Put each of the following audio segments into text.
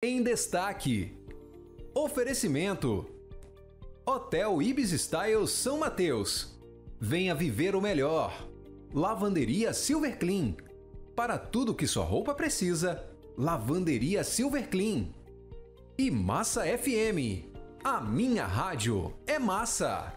Em destaque: Oferecimento: Hotel Ibis Styles São Mateus. Venha viver o melhor. Lavanderia Silver Clean. Para tudo que sua roupa precisa, Lavanderia Silver Clean. E Massa FM. A minha rádio é massa.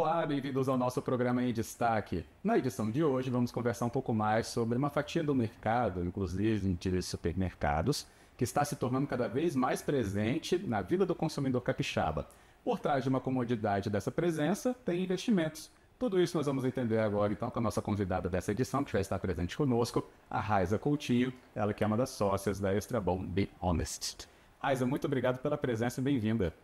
Olá, bem-vindos ao nosso programa em destaque. Na edição de hoje, vamos conversar um pouco mais sobre uma fatia do mercado, inclusive de supermercados, que está se tornando cada vez mais presente na vida do consumidor capixaba. Por trás de uma comodidade dessa presença, tem investimentos. Tudo isso nós vamos entender agora, então, com a nossa convidada dessa edição, que já está presente conosco, a Raiza Coutinho, ela que é uma das sócias da Extra Bom Be Honest. Raiza, muito obrigado pela presença e bem-vinda.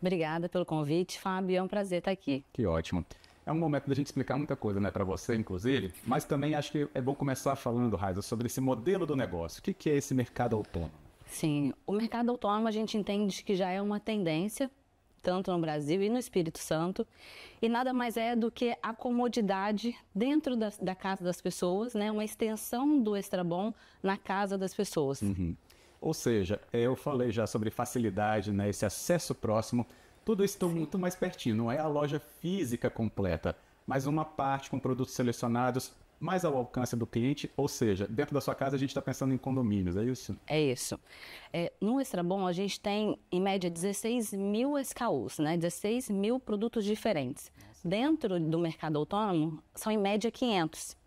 Obrigada pelo convite, Fábio. É um prazer estar aqui. Que ótimo. É um momento da gente explicar muita coisa, né, para você, inclusive, mas também acho que é bom começar falando, Raiza, sobre esse modelo do negócio. O que, que é esse mercado autônomo? Sim, o mercado autônomo a gente entende que já é uma tendência, tanto no Brasil e no Espírito Santo, e nada mais é do que a comodidade dentro da, da casa das pessoas, né, uma extensão do extra bom na casa das pessoas. Uhum. Ou seja, eu falei já sobre facilidade, né, esse acesso próximo, tudo isso muito mais pertinho. Não é a loja física completa, mas uma parte com produtos selecionados mais ao alcance do cliente, ou seja, dentro da sua casa a gente está pensando em condomínios, é isso? É isso. É, no Extrabon a gente tem, em média, 16 mil SKUs, né? 16 mil produtos diferentes. Dentro do mercado autônomo, são em média 500.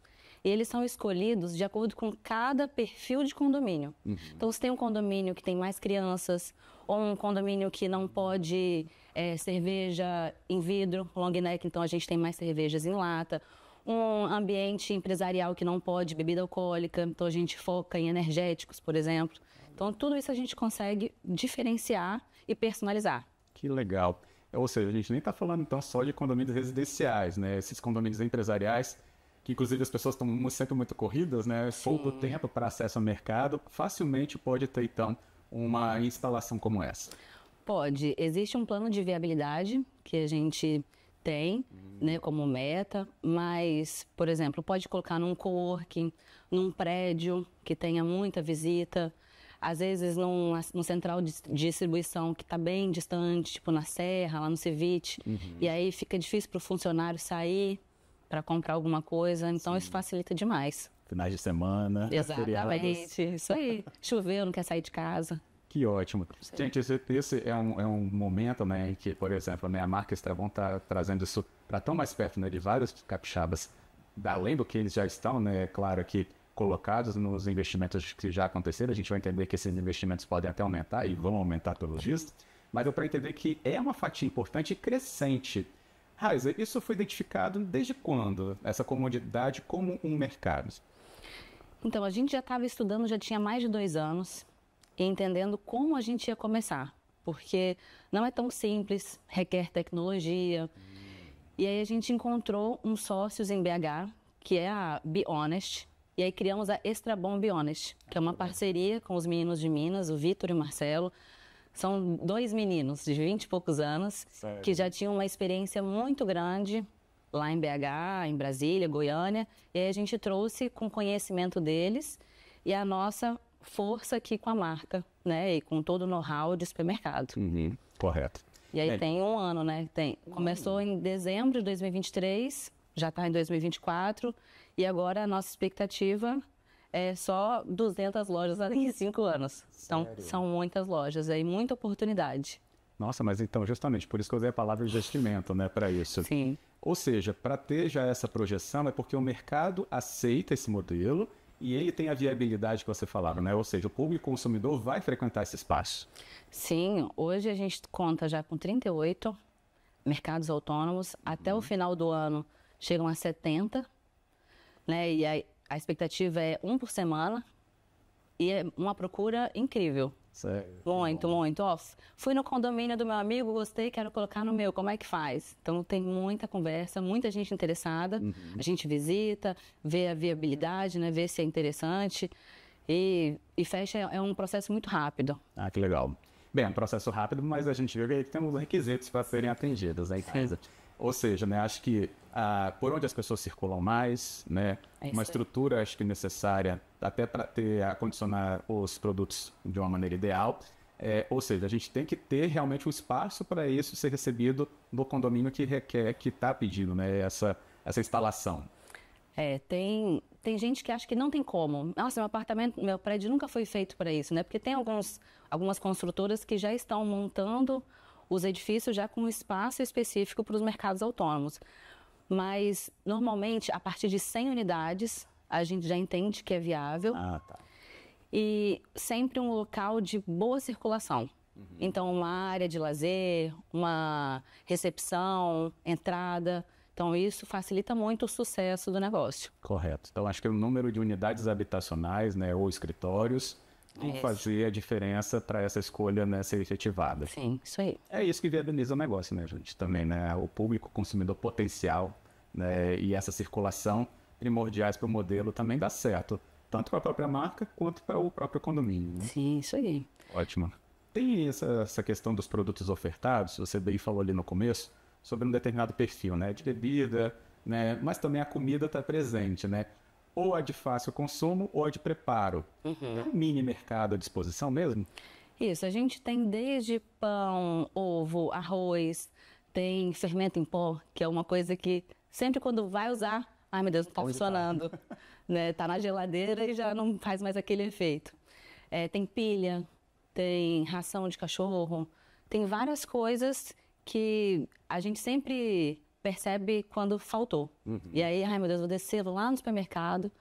E eles são escolhidos de acordo com cada perfil de condomínio. Uhum. Então, se tem um condomínio que tem mais crianças, ou um condomínio que não pode é, cerveja em vidro, long neck, então a gente tem mais cervejas em lata. Um ambiente empresarial que não pode bebida alcoólica, então a gente foca em energéticos, por exemplo. Então, tudo isso a gente consegue diferenciar e personalizar. Que legal. Ou seja, a gente nem está falando então só de condomínios residenciais, né? Esses condomínios empresariais que inclusive as pessoas estão sempre muito corridas, né? Pouco tempo para acesso ao mercado, facilmente pode ter então uma instalação como essa. Pode. Existe um plano de viabilidade que a gente tem, hum. né, como meta, mas, por exemplo, pode colocar num coworking, num prédio que tenha muita visita, às vezes num, num central de distribuição que está bem distante, tipo na Serra, lá no Cevite, uhum. e aí fica difícil para o funcionário sair para comprar alguma coisa. Então Sim. isso facilita demais. Finais de semana. É Exatamente. Feriados. Isso aí. Choveu, não quer sair de casa. Que ótimo. Sim. Gente, esse, esse é, um, é, um, momento, né, em que, por exemplo, a né, a marca Estevão está trazendo isso para tão mais perto né, de vários capixabas, além do que eles já estão, né, claro que colocados nos investimentos que já aconteceram, a gente vai entender que esses investimentos podem até aumentar e vão aumentar os dias, mas é para entender que é uma fatia importante e crescente Raiza, isso foi identificado desde quando, essa comodidade como um mercado? Então, a gente já estava estudando, já tinha mais de dois anos, e entendendo como a gente ia começar, porque não é tão simples, requer tecnologia. E aí a gente encontrou uns sócios em BH, que é a Be Honest, e aí criamos a Extra Bom Be Honest, que é uma parceria com os meninos de Minas, o Vitor e o Marcelo, são dois meninos de 20 e poucos anos Sério? que já tinham uma experiência muito grande lá em BH, em Brasília, Goiânia, e aí a gente trouxe com conhecimento deles e a nossa força aqui com a marca, né, e com todo o know-how de supermercado. Uhum. Correto. E aí é. tem um ano, né? Tem. Começou em dezembro de 2023, já está em 2024, e agora a nossa expectativa é só 200 lojas em 5 anos. Então, Sério? são muitas lojas aí, é muita oportunidade. Nossa, mas então, justamente, por isso que eu usei a palavra investimento, né, para isso. Sim. Ou seja, para ter já essa projeção é porque o mercado aceita esse modelo e ele tem a viabilidade que você falava, né? Ou seja, o público consumidor vai frequentar esse espaço. Sim, hoje a gente conta já com 38 mercados autônomos. Até uhum. o final do ano chegam a 70. Né? E aí, a expectativa é um por semana e é uma procura incrível. Certo. Muito, bom. muito. Ó, fui no condomínio do meu amigo, gostei, quero colocar no meu. Como é que faz? Então tem muita conversa, muita gente interessada. Uhum. A gente visita, vê a viabilidade, né? Vê se é interessante. E, e fecha é, um processo muito rápido. Ah, que legal. Bem, é um processo rápido, mas a gente vê que temos requisitos para serem atendidos, né? Exato. Ou seja, né, acho que ah, por onde as pessoas circulam mais, né, é uma estrutura acho que necessária até para ter acondicionar os produtos de uma maneira ideal. É, ou seja, a gente tem que ter realmente um espaço para isso ser recebido no condomínio que requer, que está pedindo né, essa, essa instalação. É, tem, tem gente que acha que não tem como. Nossa, meu apartamento, meu prédio nunca foi feito para isso, né? Porque tem alguns, algumas construtoras que já estão montando os edifícios já com espaço específico para os mercados autônomos. Mas, normalmente, a partir de 100 unidades, a gente já entende que é viável. Ah, tá. E sempre um local de boa circulação. Uhum. Então, uma área de lazer, uma recepção, entrada. Então, isso facilita muito o sucesso do negócio. Correto. Então, acho que o número de unidades habitacionais né, ou escritórios é e fazer a diferença para essa escolha né, ser efetivada. Sim, isso aí. É isso que viabiliza o negócio, né, gente? Também, né? O público consumidor potencial né, e essa circulação primordiais para o modelo também dá certo. Tanto para a própria marca quanto para o próprio condomínio. Né? Sim, isso aí. Ótimo. Tem essa, essa questão dos produtos ofertados, você bem falou ali no começo, sobre um determinado perfil, né? De bebida, né? Mas também a comida está presente, né? ou a de fácil consumo ou a de preparo. Uhum. É um mini mercado à disposição mesmo? Isso, a gente tem desde pão, ovo, arroz, tem fermento em pó, que é uma coisa que sempre quando vai usar, ai meu Deus, não tá Onde tá? funcionando. Tá? né? tá na geladeira e já não faz mais aquele efeito. É, tem pilha, tem ração de cachorro, tem várias coisas que a gente sempre percebe quando faltou. Uhum. E aí, ai meu Deus, vou descer lá no supermercado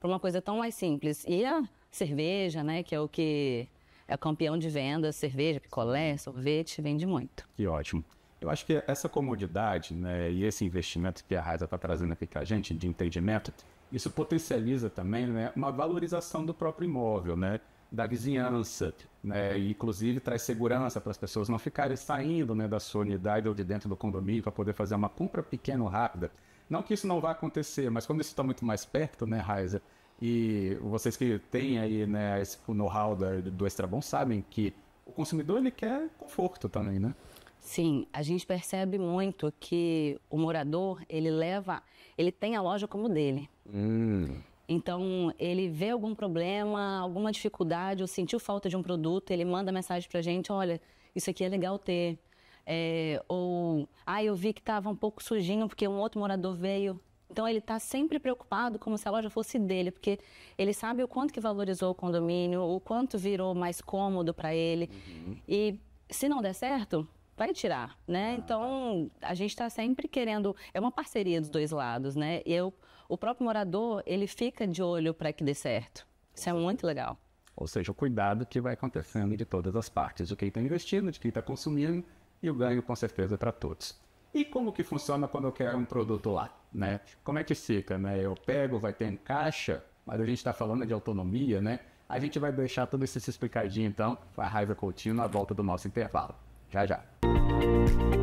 para uma coisa tão mais simples. E a cerveja, né, que é o que é campeão de vendas, cerveja, picolé, sorvete, vende muito. Que ótimo. Eu acho que essa comodidade né, e esse investimento que a Raiza está trazendo aqui para a gente de entendimento, isso potencializa também né, uma valorização do próprio imóvel, né? da vizinhança, né? E, inclusive traz segurança para as pessoas não ficarem saindo né, da sua unidade ou de dentro do condomínio para poder fazer uma compra pequena ou rápida. Não que isso não vá acontecer, mas quando isso está muito mais perto, né, Raiza? E vocês que têm aí né, esse know-how do Extrabon sabem que o consumidor ele quer conforto também, né? Sim, a gente percebe muito que o morador ele leva, ele tem a loja como dele. Hum. Então, ele vê algum problema, alguma dificuldade, ou sentiu falta de um produto, ele manda mensagem para a gente, olha, isso aqui é legal ter. É, ou, ah, eu vi que estava um pouco sujinho porque um outro morador veio. Então, ele está sempre preocupado como se a loja fosse dele, porque ele sabe o quanto que valorizou o condomínio, o quanto virou mais cômodo para ele. Uhum. E se não der certo, vai tirar, né? Ah, então, tá. a gente está sempre querendo... É uma parceria dos dois lados, né? Eu o próprio morador ele fica de olho para que dê certo. Isso é muito legal. Ou seja, o cuidado que vai acontecendo de todas as partes, de quem está investindo, de quem está consumindo e o ganho com certeza para todos. E como que funciona quando eu quero um produto lá, né? Como é que fica, né? Eu pego, vai ter em caixa, mas a gente está falando de autonomia, né? A gente vai deixar tudo isso explicadinho, então, a raiva Coutinho na volta do nosso intervalo. Já, já. Música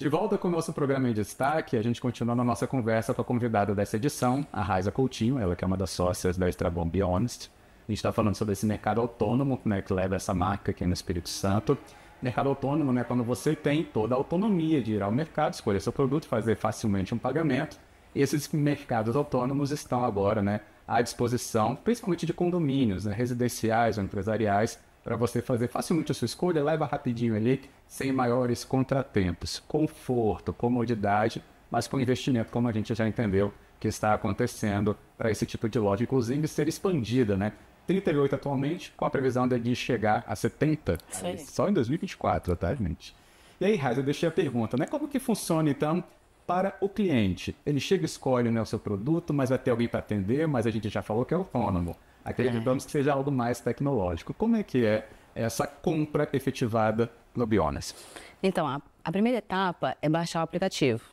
De volta com o nosso programa em destaque, a gente continua na nossa conversa com a convidada dessa edição, a Raiza Coutinho, ela que é uma das sócias da Estrabon Be Honest. A gente está falando sobre esse mercado autônomo, né, que leva essa marca aqui no Espírito Santo. Mercado autônomo, né, quando você tem toda a autonomia de ir ao mercado, escolher seu produto, fazer facilmente um pagamento. Esses mercados autônomos estão agora, né, à disposição, principalmente de condomínios, né, residenciais ou empresariais, para você fazer facilmente a sua escolha, leva rapidinho ali, sem maiores contratempos. Conforto, comodidade, mas com investimento, como a gente já entendeu que está acontecendo para esse tipo de loja, inclusive ser expandida, né? 38 atualmente, com a previsão de chegar a 70, Sim. só em 2024, tá, gente? E aí, Raiz, eu deixei a pergunta, né? Como que funciona, então, para o cliente? Ele chega e escolhe né, o seu produto, mas vai ter alguém para atender, mas a gente já falou que é autônomo. Acreditamos é. que seja algo mais tecnológico. Como é que é essa compra efetivada no Bionis? Então, a, a primeira etapa é baixar o aplicativo.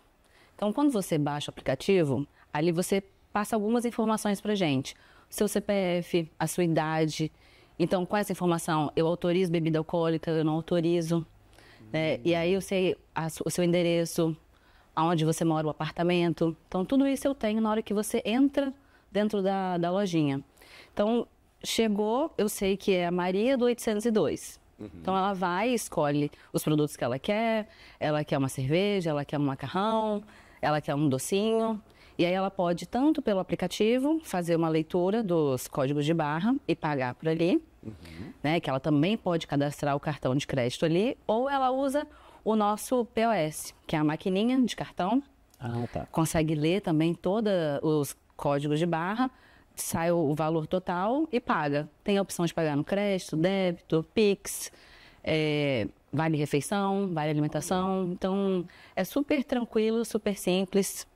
Então, quando você baixa o aplicativo, ali você passa algumas informações para gente. Seu CPF, a sua idade. Então, com essa informação, eu autorizo bebida alcoólica, eu não autorizo. Né? E aí eu sei a, o seu endereço, aonde você mora, o apartamento. Então, tudo isso eu tenho na hora que você entra dentro da, da lojinha. Então, chegou, eu sei que é a Maria do 802. Uhum. Então ela vai e escolhe os produtos que ela quer, ela quer uma cerveja, ela quer um macarrão, ela quer um docinho. E aí ela pode, tanto pelo aplicativo, fazer uma leitura dos códigos de barra e pagar por ali, uhum. né? Que ela também pode cadastrar o cartão de crédito ali, ou ela usa o nosso POS, que é a maquininha de cartão. Ah, tá. Consegue ler também todos os códigos de barra sai o valor total e paga. Tem a opção de pagar no crédito, débito, Pix, é, vale refeição, vale alimentação. Então, é super tranquilo, super simples.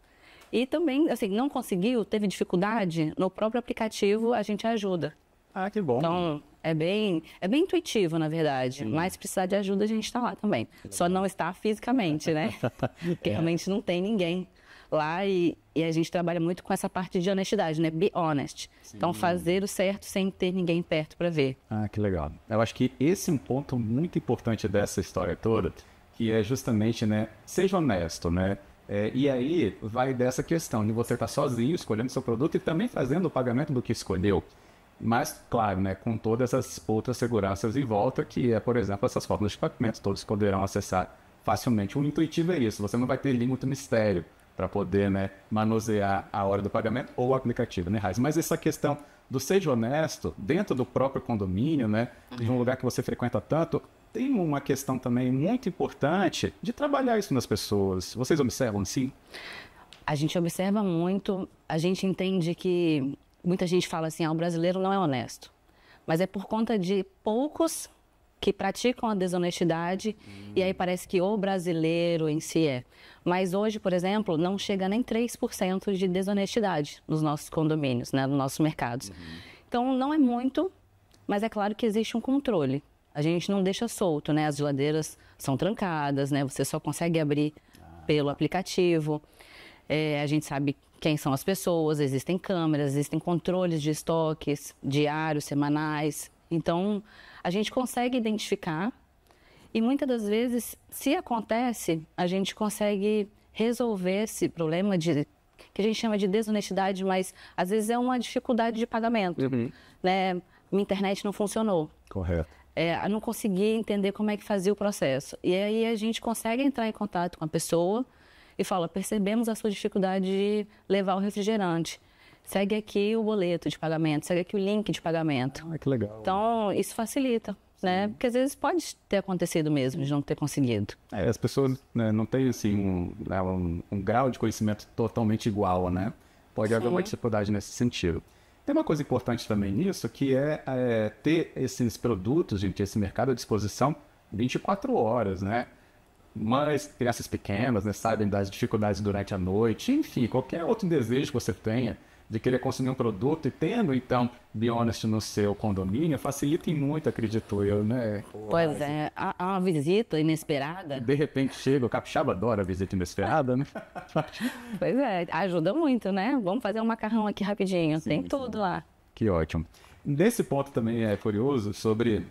E também, assim, não conseguiu, teve dificuldade, no próprio aplicativo a gente ajuda. Ah, que bom. Então, é bem, é bem intuitivo, na verdade. Mas se precisar de ajuda, a gente está lá também. Só não está fisicamente, né? Porque é. realmente não tem ninguém lá e, e, a gente trabalha muito com essa parte de honestidade, né? Be honest. Então, Sim. Então, fazer o certo sem ter ninguém perto para ver. Ah, que legal. Eu acho que esse é um ponto muito importante dessa história toda, que é justamente, né? Seja honesto, né? É, e aí vai dessa questão de você estar tá sozinho escolhendo seu produto e também fazendo o pagamento do que escolheu. Mas, claro, né, com todas as outras seguranças em volta, que é, por exemplo, essas fórmulas de pagamento, todos poderão acessar facilmente. O intuitivo é isso, você não vai ter ali muito mistério para poder né, manusear a hora do pagamento ou o aplicativo, né, Raiz? Mas essa questão do seja honesto dentro do próprio condomínio, né, de um lugar que você frequenta tanto, tem uma questão também muito importante de trabalhar isso nas pessoas. Vocês observam sim? A gente observa muito, a gente entende que muita gente fala assim, ah, o brasileiro não é honesto. Mas é por conta de poucos que praticam a desonestidade hum. e aí parece que o brasileiro em si é. Mas hoje, por exemplo, não chega nem 3% de desonestidade nos nossos condomínios, né, nos nossos mercados. Uhum. Então, não é muito, mas é claro que existe um controle. A gente não deixa solto, né? As geladeiras são trancadas, né? Você só consegue abrir ah. pelo aplicativo. É, a gente sabe quem são as pessoas, existem câmeras, existem controles de estoques diários, semanais. Então, a gente consegue identificar e muitas das vezes, se acontece, a gente consegue resolver esse problema de que a gente chama de desonestidade, mas às vezes é uma dificuldade de pagamento, uhum. né? Minha internet não funcionou. Correto. É, não consegui entender como é que fazia o processo. E aí a gente consegue entrar em contato com a pessoa e fala: percebemos a sua dificuldade de levar o refrigerante segue aqui o boleto de pagamento, segue aqui o link de pagamento. Ah, que legal. Então, isso facilita. Sim. Né? Porque às vezes pode ter acontecido mesmo, de não ter conseguido. É, as pessoas né, não têm assim, um, né, um, um, grau de conhecimento totalmente igual, né? Pode Sim. haver uma dificuldade nesse sentido. Tem uma coisa importante também nisso, que é, é ter esses produtos, gente, esse mercado à disposição 24 horas, né? Mas crianças pequenas, né, sabem das dificuldades durante a noite, enfim, qualquer outro desejo que você tenha, de querer consumir um produto e tendo, então, Be Honest no seu condomínio, facilita muito, acredito eu, né? Pois é, há, uma visita inesperada. De repente chega, o capixaba adora a visita inesperada, né? pois é, ajuda muito, né? Vamos fazer um macarrão aqui rapidinho, sim, tem sim. tudo lá. Que ótimo. Nesse ponto também é curioso sobre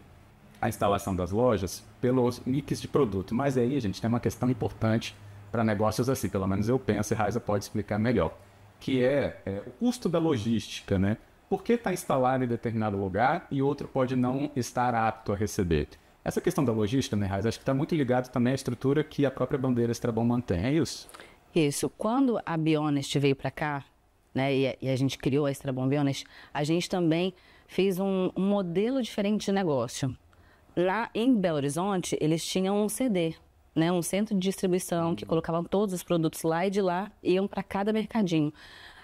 a instalação das lojas pelos mix de produto. Mas aí, gente, tem uma questão importante para negócios assim, pelo menos eu penso, e Raiza pode explicar melhor que é, é o custo da logística, né? Por que está instalado em determinado lugar e outro pode não uhum. estar apto a receber? Essa questão da logística, né, Raiz, acho que está muito ligado também à estrutura que a própria bandeira Estrabão mantém, é isso? Isso. Quando a Bionest veio para cá, né, e a, e a, gente criou a Estrabão Bionest, a gente também fez um, um modelo diferente de negócio. Lá em Belo Horizonte, eles tinham um CD, né, um centro de distribuição que hum. colocavam todos os produtos lá e de lá iam para cada mercadinho.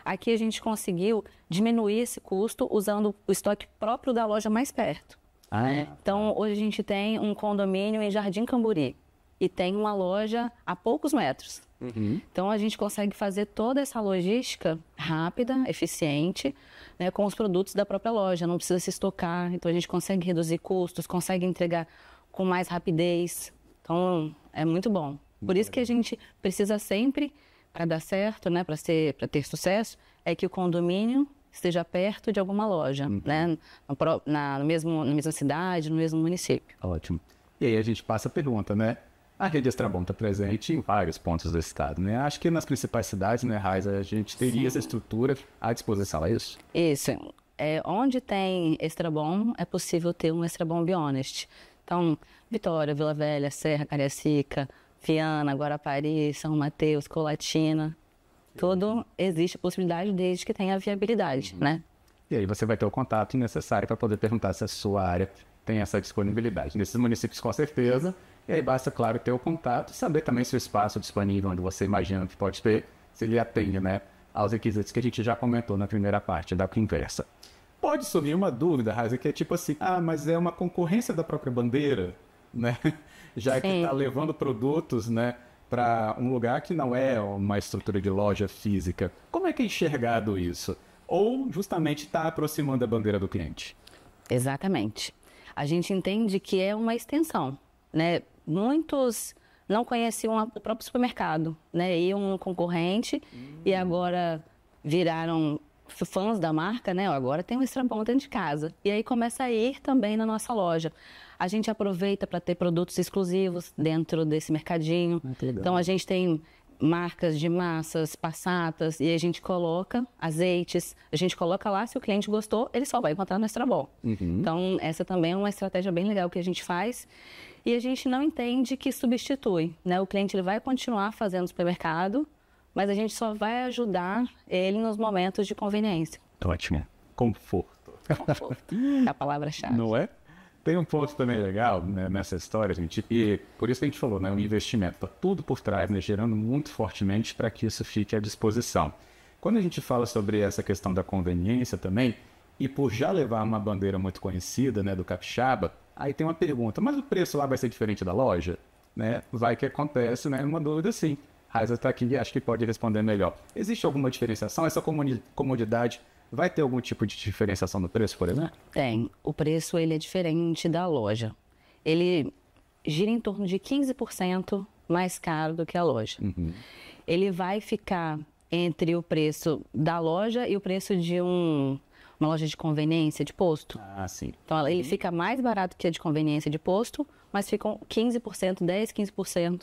Aqui a gente conseguiu diminuir esse custo usando o estoque próprio da loja mais perto. Ah, né? é? Então, tá. hoje a gente tem um condomínio em Jardim Camburi e tem uma loja a poucos metros. Uhum. Então, a gente consegue fazer toda essa logística rápida, eficiente, né, com os produtos da própria loja. Não precisa se estocar. Então, a gente consegue reduzir custos, consegue entregar com mais rapidez. Então, é muito bom. Por isso que a gente precisa sempre, para dar certo, né, para ser, para ter sucesso, é que o condomínio esteja perto de alguma loja, uhum. né, na, na, no mesmo, na mesma cidade, no mesmo município. Ótimo. E aí a gente passa a pergunta, né? A rede Estrabon está presente em vários pontos do estado, né? Acho que nas principais cidades, né, Raiz, a gente teria Sim. essa estrutura à disposição, é isso? Isso. É, onde tem Estrabon, é possível ter um Estrabon Honest. Então, Vitória, Vila Velha, Serra, Cariacica, Fiana, Guarapari, São Mateus, Colatina. Tudo existe a possibilidade desde que tenha viabilidade, uhum. né? E aí você vai ter o contato necessário para poder perguntar se a sua área tem essa disponibilidade. Nesses municípios, com certeza. E aí basta, claro, ter o contato e saber também se o espaço disponível onde você imagina que pode ter, se ele atende, né? Aos requisitos que a gente já comentou na primeira parte da conversa pode surgir uma dúvida, Raíssa, que é tipo assim, ah, mas é uma concorrência da própria bandeira, né? Já que está levando produtos, né? Para um lugar que não é uma estrutura de loja física. Como é que é enxergado isso? Ou justamente está aproximando a bandeira do cliente? Exatamente. A gente entende que é uma extensão, né? Muitos não conheciam o próprio supermercado, né? Iam um concorrente hum. e agora viraram fãs da marca, né? agora tem um estrambão dentro de casa. E aí começa a ir também na nossa loja. A gente aproveita para ter produtos exclusivos dentro desse mercadinho. Ah, então a gente tem marcas de massas, passatas, e a gente coloca azeites, a gente coloca lá, se o cliente gostou, ele só vai encontrar no Estrabol. Uhum. Então, essa também é uma estratégia bem legal que a gente faz. E a gente não entende que substitui, né? O cliente ele vai continuar fazendo supermercado, mas a gente só vai ajudar ele nos momentos de conveniência. Ótimo. Conforto. Conforto. é a palavra-chave. Não é? Tem um ponto também legal né, nessa história, gente, e por isso que a gente falou, né, um investimento, tá tudo por trás, né, gerando muito fortemente para que isso fique à disposição. Quando a gente fala sobre essa questão da conveniência também, e por já levar uma bandeira muito conhecida, né, do capixaba, aí tem uma pergunta, mas o preço lá vai ser diferente da loja? Né? Vai que acontece, né, uma dúvida assim. Mas até aqui, acho que pode responder melhor. Existe alguma diferenciação? Essa comodidade vai ter algum tipo de diferenciação no preço, por exemplo? Tem. O preço ele é diferente da loja. Ele gira em torno de 15% mais caro do que a loja. Uhum. Ele vai ficar entre o preço da loja e o preço de um, uma loja de conveniência de posto. Ah, sim. Então ele uhum. fica mais barato que a de conveniência de posto, mas ficam 15%, 10, 15%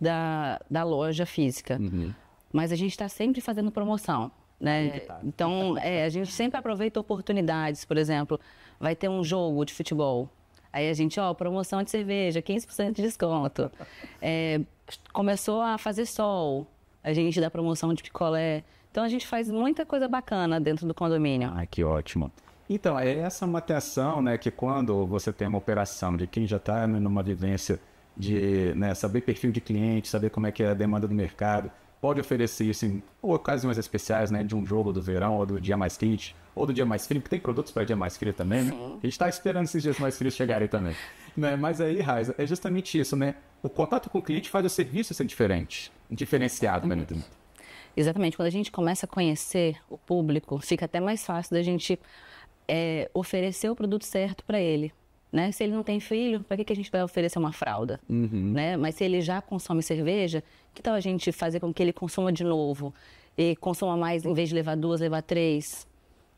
da, da loja física. Uhum. Mas a gente está sempre fazendo promoção. Né? Tá. Então, é, a gente sempre aproveita oportunidades. Por exemplo, vai ter um jogo de futebol. Aí a gente, ó, promoção de cerveja, 15% de desconto. É, começou a fazer sol, a gente dá promoção de picolé. Então a gente faz muita coisa bacana dentro do condomínio. Ah, que ótimo. Então, é essa manutenção, né, que quando você tem uma operação de quem já está numa vivência de né, saber perfil de cliente, saber como é que é a demanda do mercado. Pode oferecer isso em ocasiões especiais, né? De um jogo do verão ou do dia mais quente, ou do dia mais frio, porque tem produtos para dia mais frio também, né? A gente está esperando esses dias mais frios chegarem também. Né? Mas aí, Raiza, é justamente isso, né? O contato com o cliente faz o serviço ser diferente, diferenciado, né? Exatamente. Quando a gente começa a conhecer o público, fica até mais fácil da gente é, oferecer o produto certo para ele. Né? Se ele não tem filho, para que, que a gente vai oferecer uma fralda? Uhum. Né? Mas se ele já consome cerveja, que tal a gente fazer com que ele consuma de novo? E consuma mais, em vez de levar duas, levar três?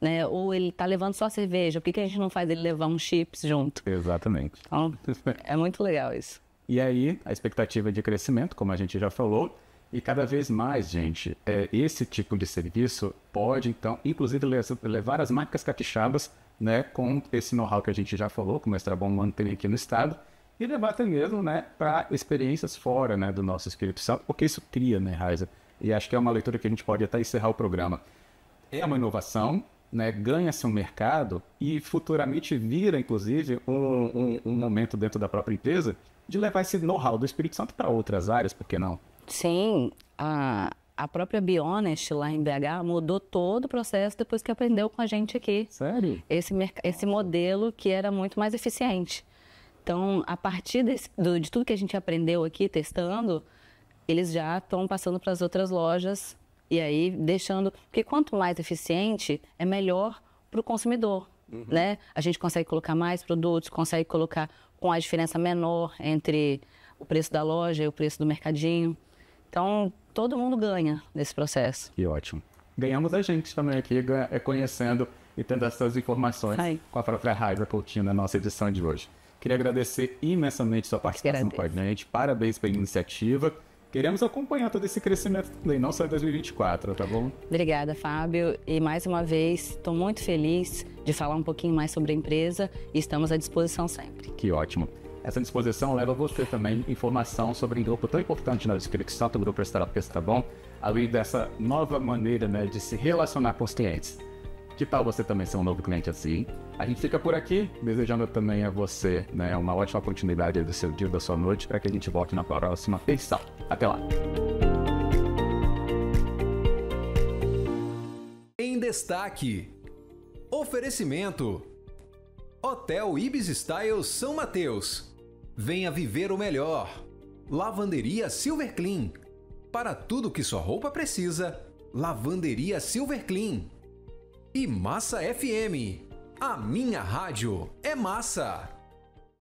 Né? Ou ele está levando só cerveja, por que, que a gente não faz ele levar um chips junto? Exatamente. Então, é muito legal isso. E aí, a expectativa é de crescimento, como a gente já falou, e cada vez mais, gente, é, esse tipo de serviço pode, então, inclusive levar as marcas catixabas né, com esse know-how que a gente já falou, que o Mestre Bom mantém aqui no estado, e levar até mesmo né, para experiências fora né, do nosso Espírito Santo, porque isso cria, né, Raiza? E acho que é uma leitura que a gente pode até encerrar o programa. É uma inovação, né, ganha-se um mercado e futuramente vira, inclusive, um, um, um momento dentro da própria empresa de levar esse know-how do Espírito Santo para outras áreas, por que não? Sim, a, a própria Bionest lá em BH mudou todo o processo depois que aprendeu com a gente aqui. Sério? Esse, esse modelo que era muito mais eficiente. Então, a partir desse, do, de tudo que a gente aprendeu aqui, testando, eles já estão passando para as outras lojas e aí deixando. Porque quanto mais eficiente, é melhor para o consumidor. Uhum. Né? A gente consegue colocar mais produtos, consegue colocar com a diferença menor entre o preço da loja e o preço do mercadinho. Então, todo mundo ganha nesse processo. Que ótimo. Ganhamos a gente também aqui, é, conhecendo e tendo essas informações Ai. com a própria Raiva Coutinho na nossa edição de hoje. Queria agradecer imensamente sua participação com a gente. Parabéns pela iniciativa. Queremos acompanhar todo esse crescimento também, não só em 2024, tá bom? Obrigada, Fábio. E mais uma vez, estou muito feliz de falar um pouquinho mais sobre a empresa e estamos à disposição sempre. Que ótimo. Essa disposição leva você também informação sobre um grupo tão importante na descrição do grupo terapeuta, tá bom? Além dessa nova maneira né, de se relacionar com os clientes. Que tal você também ser um novo cliente assim? A gente fica por aqui, desejando também a você né, uma ótima continuidade do seu dia, da sua noite, para que a gente volte na próxima edição. Até lá! Em destaque: Oferecimento: Hotel Ibis Styles São Mateus. Venha viver o melhor. Lavanderia Silver Clean. Para tudo que sua roupa precisa, Lavanderia Silver Clean. E Massa FM. A minha rádio é massa.